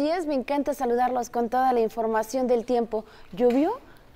Así es, me encanta saludarlos con toda la información del tiempo. ¿Llovió?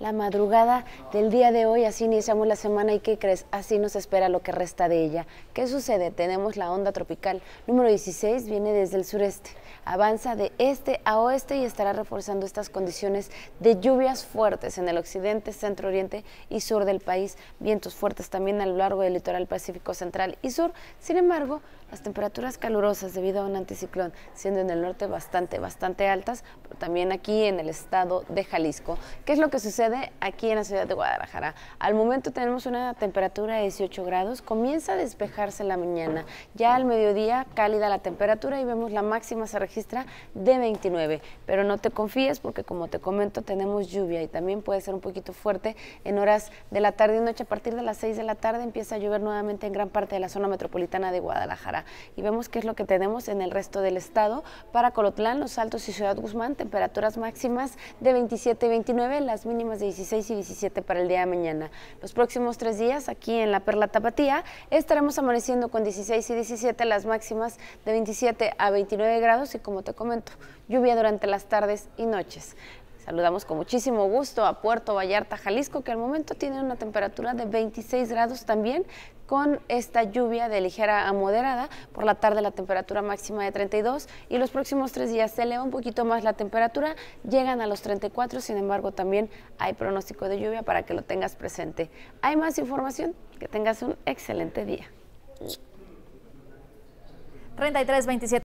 la madrugada del día de hoy, así iniciamos la semana y ¿qué crees? Así nos espera lo que resta de ella. ¿Qué sucede? Tenemos la onda tropical número 16, viene desde el sureste, avanza de este a oeste y estará reforzando estas condiciones de lluvias fuertes en el occidente, centro oriente y sur del país, vientos fuertes también a lo largo del litoral pacífico central y sur. Sin embargo, las temperaturas calurosas debido a un anticiclón, siendo en el norte bastante, bastante altas, pero también aquí en el estado de Jalisco. ¿Qué es lo que sucede? aquí en la ciudad de Guadalajara. Al momento tenemos una temperatura de 18 grados, comienza a despejarse en la mañana. Ya al mediodía cálida la temperatura y vemos la máxima se registra de 29. Pero no te confíes porque como te comento tenemos lluvia y también puede ser un poquito fuerte en horas de la tarde y noche. A partir de las 6 de la tarde empieza a llover nuevamente en gran parte de la zona metropolitana de Guadalajara. Y vemos qué es lo que tenemos en el resto del estado. Para Colotlán, Los Altos y Ciudad Guzmán, temperaturas máximas de 27 y 29, las mínimas de 16 y 17 para el día de mañana. Los próximos tres días aquí en la Perla Tapatía estaremos amaneciendo con 16 y 17 las máximas de 27 a 29 grados y como te comento, lluvia durante las tardes y noches. Saludamos con muchísimo gusto a Puerto Vallarta, Jalisco, que al momento tiene una temperatura de 26 grados también, con esta lluvia de ligera a moderada. Por la tarde la temperatura máxima de 32 y los próximos tres días se eleva un poquito más la temperatura, llegan a los 34, sin embargo también hay pronóstico de lluvia para que lo tengas presente. Hay más información, que tengas un excelente día. 33, 27.